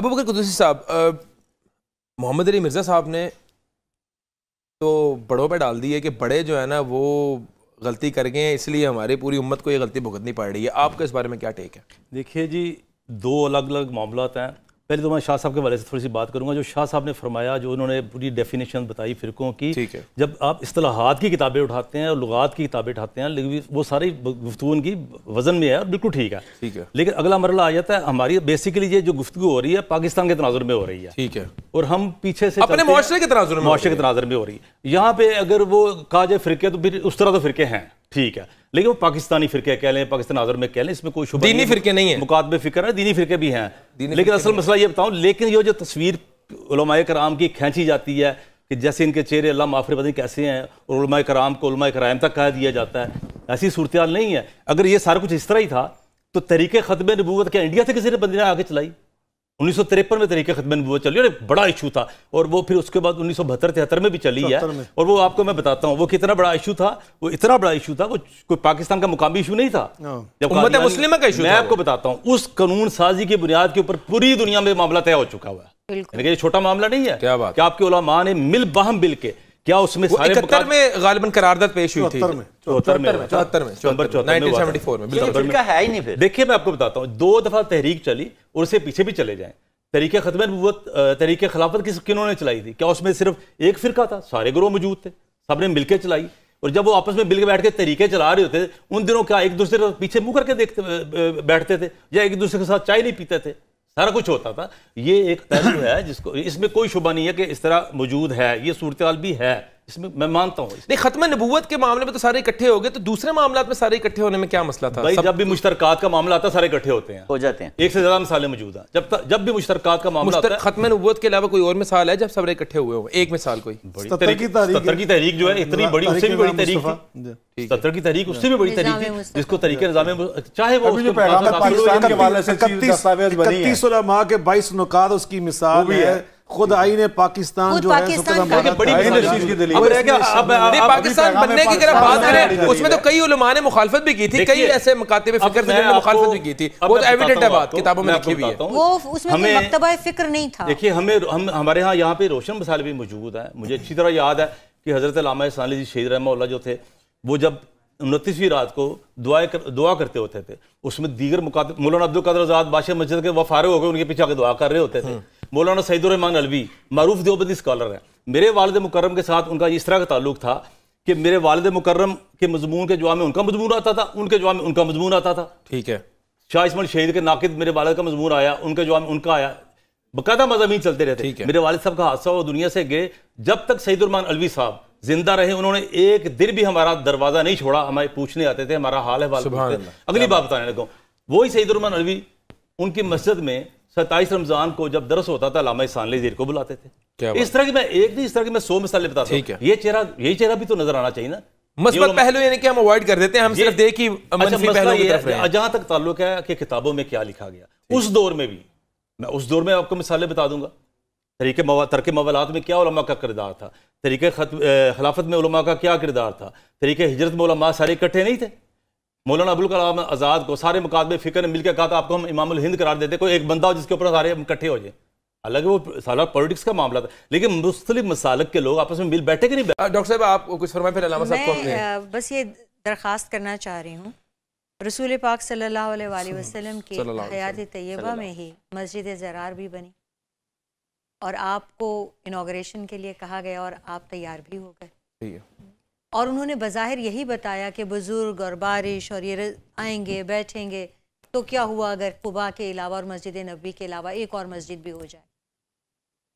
अबू बकर कुदूसी साहब मोहम्मद अली मिर्ज़ा साहब ने तो बड़ों पे डाल दी है कि बड़े जो है ना वो गलती कर गए हैं इसलिए हमारी पूरी उम्मत को ये गलती भुगतनी पड़ रही है आपका इस बारे में क्या टेक है देखिए जी दो अलग अलग मामलात हैं पहले तो मैं शाह साहब के वाले से थोड़ी सी बात करूंगा जो शाह साहब ने फरमाया जो उन्होंने पूरी डेफिनेशन बताई फिरकों की ठीक है जब आप असलाहत की किताबें उठाते हैं और लुगात की किताबें उठाते हैं लेकिन वो सारी गुफ्तून की वजन में है और बिल्कुल ठीक है ठीक है लेकिन अगला मरला आ जाता है हमारी बेसिकली ये जो गुफ्तु हो रही है पाकिस्तान के तनाजुर में हो रही है ठीक है और हम पीछे से अपने के तनाजुर में हो रही है यहाँ पे अगर वो कहा जाए फिरके तो फिर उस तरह तो फिरके हैं ठीक है लेकिन वो पाकिस्तानी फिरके कह लें पाकिस्तान आजर में कह लें इसमें कोई शुभ दीनी फिरके नहीं है मुकाबले फिक्र है दीनी फिरके भी हैं लेकिन असल मसला ये बताऊं लेकिन ये जो तस्वीर कराम की खींची जाती है कि जैसे इनके चेहरे अल्लाह माफरे पता कैसे हैं और कराम को कराम तक कह दिया जाता है ऐसी सूरत नहीं है अगर ये सारा कुछ इस तरह ही था तो तरीके ख़त्म नबूत क्या इंडिया से किसी ने बंदी आगे चलाई उन्नीस सौ तिरपन में तरीके खत्म नबूत चली और एक बड़ा इशू था और वो फिर उसके बाद उन्नीस सौ बहत्तर तिहत्तर में भी चली है और वो आपको मैं बताता हूँ वो कितना बड़ा इशू था वो इतना बड़ा इशू था वो कोई पाकिस्तान का मुकामी इशू नहीं था हाँ। जब मुस्लिम का इशू मैं आपको बताता हूँ उस कानून साजी की बुनियाद के ऊपर पूरी दुनिया में मामला तय हो चुका हुआ है छोटा मामला नहीं है क्या बात क्या आपके ओलामा ने मिल बहम बिल के क्या उसमें इकहत्तर में गालिबन करारदाद पेश हुई थी चौहत्तर में चौहत्तर में चौहत्तर चौहत्तर में है ही नहीं फिर देखिए मैं आपको बताता हूँ दो दफा तहरीक चली और उससे पीछे भी चले जाए तरीके ख़त्म तरीके खिलाफत किस किन्होंने चलाई थी क्या उसमें सिर्फ एक फ़िरका था सारे ग्रोह मौजूद थे सब ने मिलकर चलाई और जब वो आपस में मिलकर बैठ के तरीके चला रहे होते थे उन दिनों क्या एक दूसरे के पीछे मुंह करके देखते बैठते थे या एक दूसरे के साथ चाय नहीं पीते थे सारा कुछ होता था ये एक पहलू है जिसको इसमें कोई शुबा नहीं है कि इस तरह मौजूद है ये सूरत भी है इसमें मैं मानता हूँ नहीं खत्म नबूत के मामले में तो सारे इकट्ठे हो गए तो दूसरे मामला में सारे इकट्ठे होने में क्या मसला था भाई सब... जब भी मुश्तरकत का मामला आता सारे इकट्ठे होते हैं हो जाते हैं एक से ज्यादा मिसाले मौजूद हैं जब जब भी मुश्तरकत का मामला मुश्तर, खत्म नबूत के अलावा कोई और मिसाल है जब सब इकट्ठे हुए हो एक मिसाल कोई की तहरीक जो है इतनी बड़ी उससे भी बड़ी तहरीक सत्र की तहरीक उससे भी बड़ी तहरीक थी जिसको तरीके निजाम चाहे वो पाकिस्तान के से बाईस नुकात उसकी मिसाल है खुद ने पाकिस्तान जो है उसमें तो कई ने मुखालफत भी की थी कई ऐसे मकाते मुखालफत भी की थी एविडेंट है बात किताबों में लिखी हुई है वो उसमें मकतबा फिक्र नहीं था देखिए हमें हम हमारे यहाँ यहाँ पे रोशन मसाल भी मौजूद है मुझे अच्छी तरह याद है कि हज़रत जी शहीद रहमा जो थे वो जब उनतीसवीं रात को दुआ कर, दुआ करते होते थे उसमें दीगर मुकात मौलाना अब्दुल कदर आज़ाद बादशाह मस्जिद के वफारे हो गए उनके पीछे आके दुआ कर रहे होते थे हम्म। मौलाना सईदुररहमान अलवी मरूफ देवबंदी स्कॉलर हैं मेरे वालद मुकर्रम के साथ उनका इस तरह का ताल्लुक था कि मेरे वालद मुकर्रम के मजमून के जवाब में उनका मजमून आता था उनके जवाब में उनका मजमून आता था ठीक है शाह इसमल शहीद के नाकद मेरे वालद का मजमून आया उनके जवाब में उनका आया बकायदा मजामी चलते रहते हैं मेरे वालद साहब का हादसा हुआ दुनिया से गए जब तक सईदुररहमान अलवी साहब जिंदा रहे उन्होंने एक दिन भी हमारा दरवाजा नहीं छोड़ा हमारे पूछने आते थे हमारा हाल है अगली बात बताने लगा वही सईदुररहमान अलवी उनकी मस्जिद में सत्ताईस रमजान को जब दरस होता था लामा इसान जीर को बुलाते थे इस तरह की मैं एक नहीं इस तरह की मैं सौ मिसाले बताता हूँ ये चेहरा यही चेहरा भी तो नजर आना चाहिए ना मसला पहलू यानी कि हम अवॉइड कर देते हैं हम सिर्फ देखी अच्छा, जहां तक ताल्लुक है कि किताबों में क्या लिखा गया उस दौर में भी मैं उस दौर में आपको मिसालें बता दूंगा तरीके मवा मवालत मवालात में क्या उलमा का किरदार था तरीके खिलाफत में उलमा का क्या किरदार था तरीके हिजरत में उलमा सारे इकट्ठे नहीं थे मौलाना अबुल कलाम आज़ाद को सारे मुकाबले फ़िक्र ने मिलकर कहा था आपको हम इमामुल हिंद करार देते कोई एक बंदा हो जिसके ऊपर सारे इकट्ठे हो जाए हालांकि वो सारा पॉलिटिक्स का मामला था लेकिन मुख्तलिफ मसालक के लोग आपस में मिल बैठे कि नहीं डॉक्टर साहब आप कुछ फरमाए फिर साहब बस ये दरख्वास्त करना चाह रही हूँ रसूल पाक सल्लल्लाहु अलैहि वसल्लम की हयात तय्यबा में ही मस्जिद ज़रार भी बनी और आपको इनाग्रेशन के लिए कहा गया और आप तैयार भी हो गए और उन्होंने बज़ाहिर यही बताया कि बुज़ुर्ग और बारिश और ये आएंगे बैठेंगे तो क्या हुआ अगर कुबा के अलावा और मस्जिद नबी के अलावा एक और मस्जिद भी हो जाए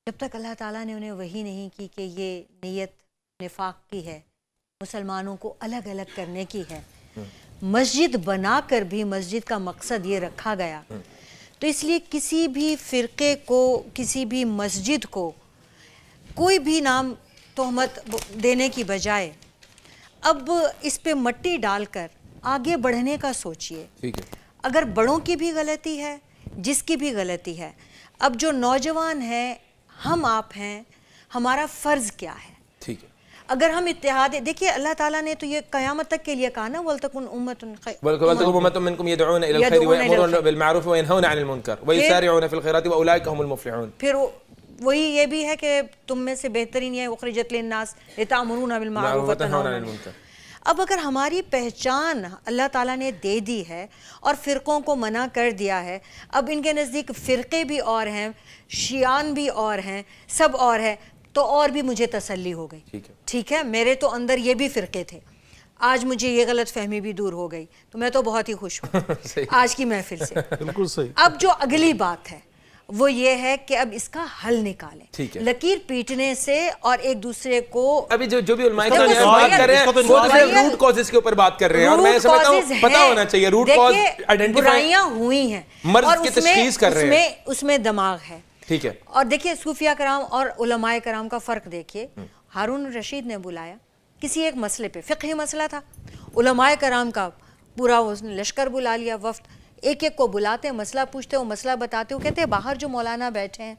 जब तक अल्लाह ताला ने उन्हें वही नहीं की कि ये नीयत निफाक की है मुसलमानों को अलग अलग करने की है मस्जिद बना कर भी मस्जिद का मकसद ये रखा गया तो इसलिए किसी भी फ़िरके को किसी भी मस्जिद को कोई भी नाम तोहमत देने की बजाय अब इस पे मट्टी डालकर आगे बढ़ने का सोचिए ठीक है अगर बड़ों की भी गलती है जिसकी भी गलती है अब जो नौजवान है हम आप हैं हमारा फ़र्ज़ क्या है ठीक है अगर हम इतिहाद देखिए अल्लाह ताला ने तो ये कयामत तक के लिए कहा ना वल तकुन उम्मतुन फिर वही ये भी है कि तुम में से बेहतरीन ये उखरजत नास लेतामरून अब अगर हमारी पहचान अल्लाह ताला ने दे दी है और फ़िरक़ों को मना कर दिया है अब इनके नज़दीक फ़िरक़े भी और हैं शियान भी और हैं सब और है तो और भी मुझे तसल्ली हो गई ठीक है ठीक है मेरे तो अंदर ये भी फ़िरक़े थे आज मुझे ये गलत फहमी भी दूर हो गई तो मैं तो बहुत ही खुश हूँ आज की महफिल से बिल्कुल सही अब जो अगली बात है वो ये है कि अब इसका हल निकालें ठीक है लकीर पीटने से और एक दूसरे को अभी जो जो भी तो तो बात कर रहे हैं रूट तो कॉजेज तो के ऊपर बात कर रहे हैं और मैं समझता हूँ पता होना चाहिए रूट कॉज आइडेंटिफाई हुई हैं और उसमें उसमें दिमाग है ठीक है और देखिए सूफिया कराम और उलमाए कराम का फर्क देखिए हम्म। हारून रशीद ने बुलाया किसी एक मसले पे फ़िकी मसला था उलमाए कराम का पूरा उसने लश्कर बुला लिया वफ्त एक एक को बुलाते हैं मसला पूछते हो मसला बताते हो कहते हैं बाहर जो मौलाना बैठे हैं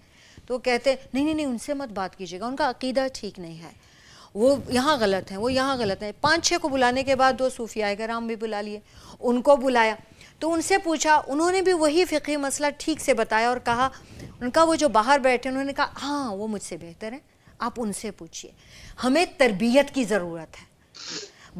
तो कहते हैं नहीं नहीं नहीं उनसे मत बात कीजिएगा उनका अकीदा ठीक नहीं है वो यहाँ गलत है वो यहाँ गलत है पाँच छः को बुलाने के बाद दो सूफिया कराम भी बुला लिए उनको बुलाया तो उनसे पूछा उन्होंने भी वही फ़िकी मसला ठीक से बताया और कहा उनका वो जो बाहर बैठे उन्होंने कहा हाँ वो मुझसे बेहतर है आप उनसे पूछिए हमें तरबियत की ज़रूरत है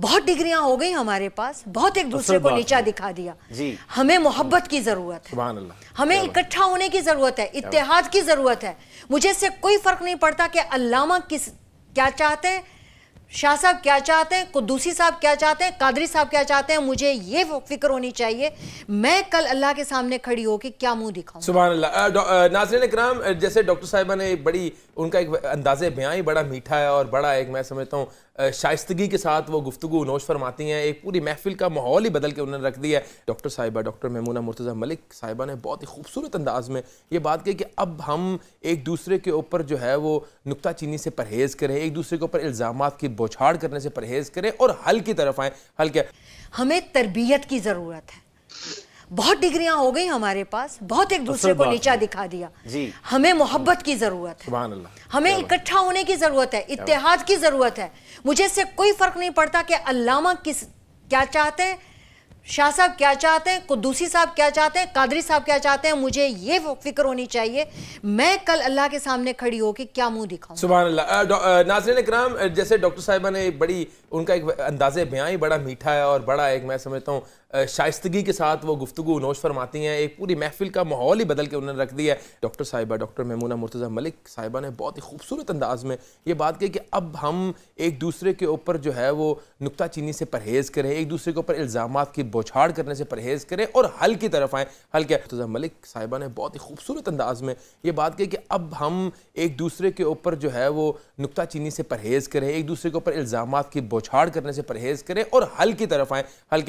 बहुत डिग्रियां हो गई हमारे पास बहुत एक तो दूसरे को नीचा दिखा दिया जी हमें मोहब्बत की ज़रूरत है हमें इकट्ठा होने की ज़रूरत है इतिहाद की ज़रूरत है मुझे इससे कोई फ़र्क नहीं पड़ता कि अल्लामा किस क्या चाहते हैं शाह साहब क्या चाहते हैं कुदूसी साहब क्या चाहते हैं कादरी साहब क्या चाहते हैं मुझे ये फिक्र होनी चाहिए मैं कल अल्लाह के सामने खड़ी होकर क्या मुंह दिखाऊं सुबह नाजरन कराम जैसे डॉक्टर साहिबा ने बड़ी उनका एक अंदाज़ बयां ही बड़ा मीठा है और बड़ा एक मैं समझता हूँ शाइस्तगी के साथ वो गुफ्तु नोश फरमाती हैं एक पूरी महफिल का माहौल ही बदल के उन्होंने रख दिया है डॉक्टर साहिबा डॉक्टर महमूना मुर्तज़ा मलिक साहिबा ने बहुत ही खूबसूरत अंदाज में ये बात कही कि अब हम एक दूसरे के ऊपर जो है वो नुकता चीनी से परहेज़ करें एक दूसरे के ऊपर इल्ज़ाम की बौछाड़ करने से परहेज़ करें और हल की तरफ आएँ हल क्या हमें तरबियत की ज़रूरत है बहुत डिग्रियां हो गई हमारे पास बहुत एक दूसरे को नीचा दिखा दिया जी हमें मोहब्बत की जरूरत है हमें इकट्ठा होने की जरूरत है इतिहाद की जरूरत है मुझे इससे कोई फर्क नहीं पड़ता कि अल्लामा किस क्या चाहते हैं शाह साहब क्या चाहते हैं कुदूसी साहब क्या चाहते हैं कादरी साहब क्या चाहते हैं मुझे ये फिक्र होनी चाहिए मैं कल अल्लाह के सामने खड़ी होकर क्या मुंह दिखाऊं सुबह नाजरन कराम जैसे डॉक्टर साहिबा ने बड़ी उनका एक अंदाज़ बयाँ ही बड़ा मीठा है और बड़ा एक मैं समझता हूँ शाइस्तगी के साथ वो गुफ्तु नोश फरमाती हैं एक पूरी महफिल का माहौल ही बदल के उन्होंने रख दिया है डॉक्टर साहिबा डॉक्टर महमूना मुर्तज़ा मलिक साहिबा ने बहुत ही खूबसूरत अंदाज़ में ये बात कही कि अब हम एक दूसरे के ऊपर जो है वो नुकता चीनी से परहेज़ करें एक दूसरे के ऊपर इल्ज़ाम की बौछाड़ करने से परहेज़ करें और हल की तरफ आएँ हल के मुर्तज़ा मलिक साहिबा ने बहुत ही खूबसूरत अंदाज़ में ये बात कही कि अब हम एक दूसरे के ऊपर जो है वो नुकता चीनी से परहेज़ करें एक दूसरे के ऊपर इल्ज़ाम की छाड़ करने से परहेज करें और हल की तरफ आए हल